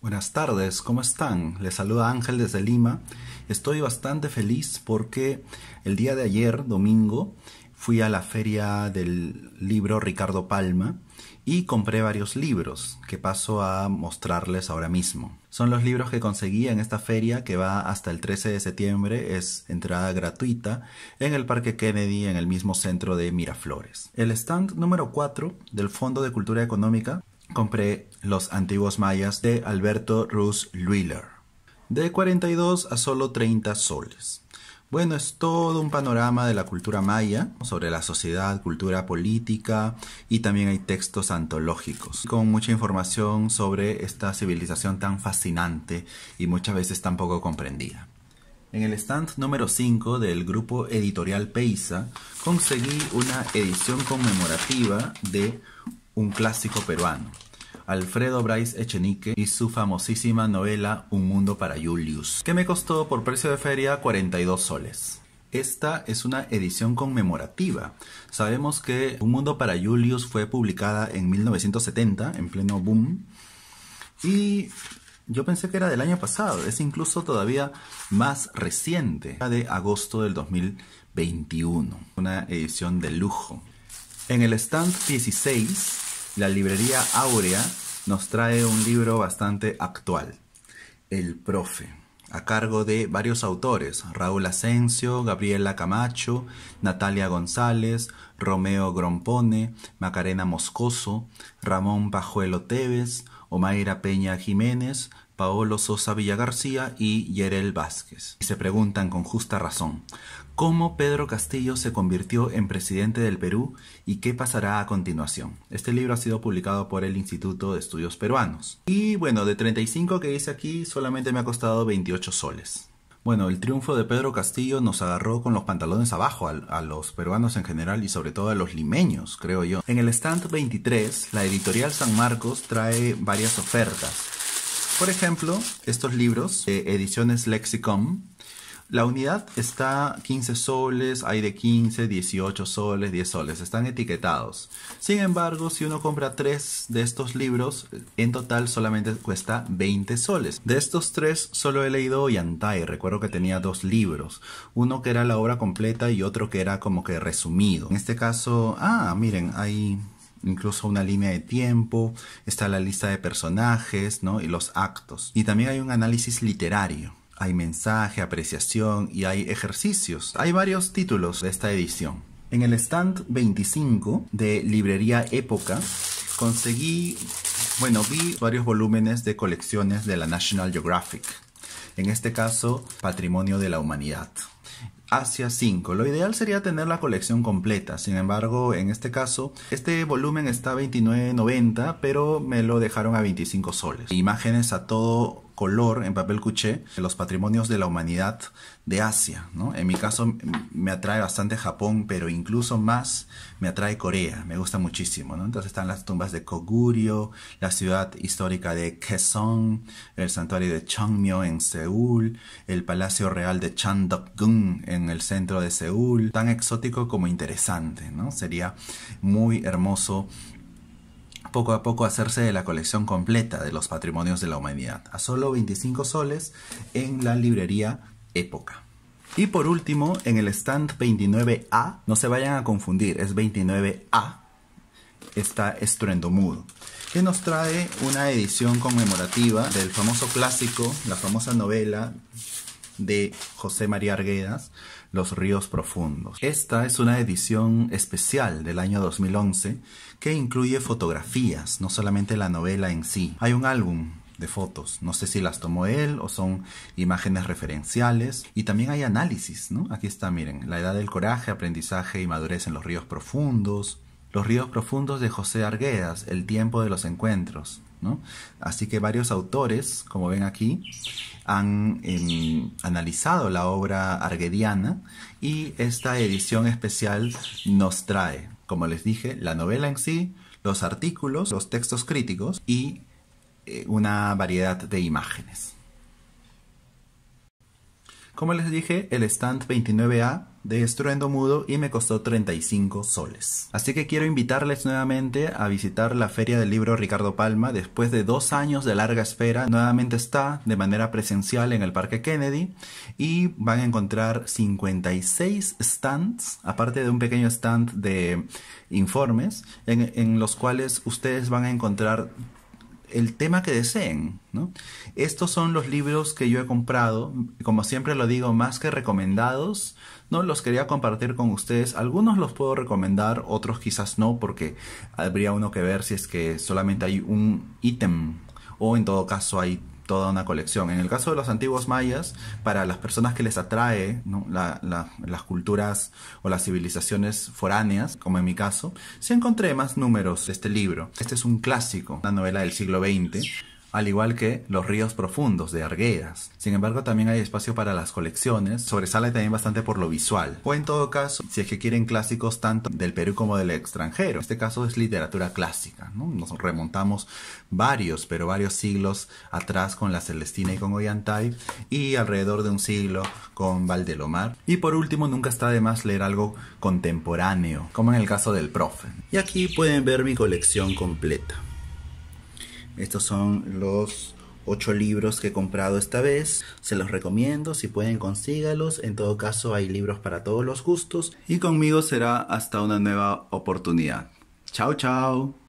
Buenas tardes, ¿cómo están? Les saluda Ángel desde Lima. Estoy bastante feliz porque el día de ayer, domingo, fui a la feria del libro Ricardo Palma y compré varios libros que paso a mostrarles ahora mismo. Son los libros que conseguí en esta feria que va hasta el 13 de septiembre, es entrada gratuita en el Parque Kennedy en el mismo centro de Miraflores. El stand número 4 del Fondo de Cultura Económica compré Los antiguos mayas de Alberto Ruz Luyler. De 42 a solo 30 soles. Bueno, es todo un panorama de la cultura maya, sobre la sociedad, cultura política y también hay textos antológicos, con mucha información sobre esta civilización tan fascinante y muchas veces tan poco comprendida. En el stand número 5 del grupo editorial Peisa conseguí una edición conmemorativa de un clásico peruano. Alfredo Bryce Echenique y su famosísima novela Un Mundo para Julius, que me costó por precio de feria 42 soles. Esta es una edición conmemorativa. Sabemos que Un Mundo para Julius fue publicada en 1970, en pleno boom, y yo pensé que era del año pasado, es incluso todavía más reciente, de agosto del 2021, una edición de lujo. En el stand 16 la librería Áurea nos trae un libro bastante actual, El Profe, a cargo de varios autores, Raúl Asensio, Gabriela Camacho, Natalia González, Romeo Grompone, Macarena Moscoso, Ramón Pajuelo Tevez, Omaira Peña Jiménez, Paolo Sosa Villagarcía y Yerel Vázquez. Y se preguntan con justa razón, ¿cómo Pedro Castillo se convirtió en presidente del Perú y qué pasará a continuación? Este libro ha sido publicado por el Instituto de Estudios Peruanos. Y bueno, de 35 que hice aquí, solamente me ha costado 28 soles. Bueno, el triunfo de Pedro Castillo nos agarró con los pantalones abajo a, a, los peruanos en general y sobre todo a los limeños, creo yo. En el stand 23, la editorial San Marcos trae varias ofertas por ejemplo, estos libros de ediciones Lexicon, la unidad está 15 soles, hay de 15, 18 soles, 10 soles, están etiquetados. Sin embargo, si uno compra 3 de estos libros, en total solamente cuesta 20 soles. De estos 3 solo he leído Yantai, recuerdo que tenía dos libros, uno que era la obra completa y otro que era como que resumido. En este caso, ah, miren, hay incluso una línea de tiempo, está la lista de personajes, ¿no? Y los actos. Y también hay un análisis literario. Hay mensaje, apreciación y hay ejercicios. Hay varios títulos de esta edición. En el stand 25 de Librería Época conseguí, bueno, vi varios volúmenes de colecciones de la National Geographic. En este caso, Patrimonio de la Humanidad hacia 5. Lo ideal sería tener la colección completa, sin embargo en este caso este volumen está a 29.90 pero me lo dejaron a 25 soles. Imágenes a todo color en papel cuché, los patrimonios de la humanidad de Asia. ¿no? En mi caso me atrae bastante Japón, pero incluso más me atrae Corea, me gusta muchísimo. Entonces están las tumbas de Koguryo, la ciudad histórica de Kaesong, el santuario de Changmyo en Seúl, el palacio real de Chandokgung en el centro de Seúl, tan exótico como interesante. ¿no? Sería muy hermoso poco a poco hacerse de la colección completa de los patrimonios de la humanidad, a solo 25 soles en la librería Época. Y por último, en el stand 29A, no se vayan a confundir, es 29A, está Estruendo Mudo, que nos trae una edición conmemorativa del famoso clásico, la famosa novela de José María Arguedas, los Ríos Profundos. Esta es una edición especial del año 2011 que incluye fotografías, no solamente la novela en sí. Hay un álbum de fotos. No sé si las tomó él o son imágenes referenciales. Y también hay análisis, ¿no? Aquí está, miren, la edad del coraje, aprendizaje y madurez en los ríos profundos. Los ríos profundos de José Arguedas, el tiempo de los encuentros. Así que varios autores, como ven aquí, han em, analizado la obra argediana y esta edición especial nos trae, como les dije, la novela en sí, los artículos, los textos críticos y eh, una variedad de imágenes. Como les dije, el stand 29A de estruendo mudo y me costó 35 soles. Así que quiero invitarles nuevamente a visitar la Feria del Libro Ricardo Palma después de dos años de larga espera. Nuevamente está de manera presencial en el Parque Kennedy y van a encontrar 56 stands, aparte de un pequeño stand de informes, en los cuales ustedes van a encontrar el tema que deseen. Estos son los libros que yo he comprado, como siempre lo digo, más que recomendados. No los quería compartir con ustedes. Algunos los puedo recomendar, otros quizás no, porque habría uno que ver si es que solamente hay un ítem o en todo caso hay toda una colección. En el caso de los antiguos mayas, para las personas que les atrae las culturas o las civilizaciones foráneas, como en mi caso, sí encontré más números de este libro. Este es un clásico, una novela del siglo XX al igual que los ríos profundos de Argueas Sin embargo, también hay espacio para las colecciones, sobresale también bastante por lo visual. O en todo caso, si es que quieren clásicos tanto del Perú como del extranjero. En este caso es literatura clásica, Nos remontamos varios, pero varios siglos atrás con la Celestina y con Ollantay y alrededor de un siglo con Valdelomar. Y por último, nunca está de más leer algo contemporáneo, como en el caso del profe. Y aquí pueden ver mi colección completa. Estos son los ocho libros que he comprado esta vez. Se los recomiendo, si pueden consígalos. En todo caso hay libros para todos los gustos. Y conmigo será hasta una nueva oportunidad. Chao, chao.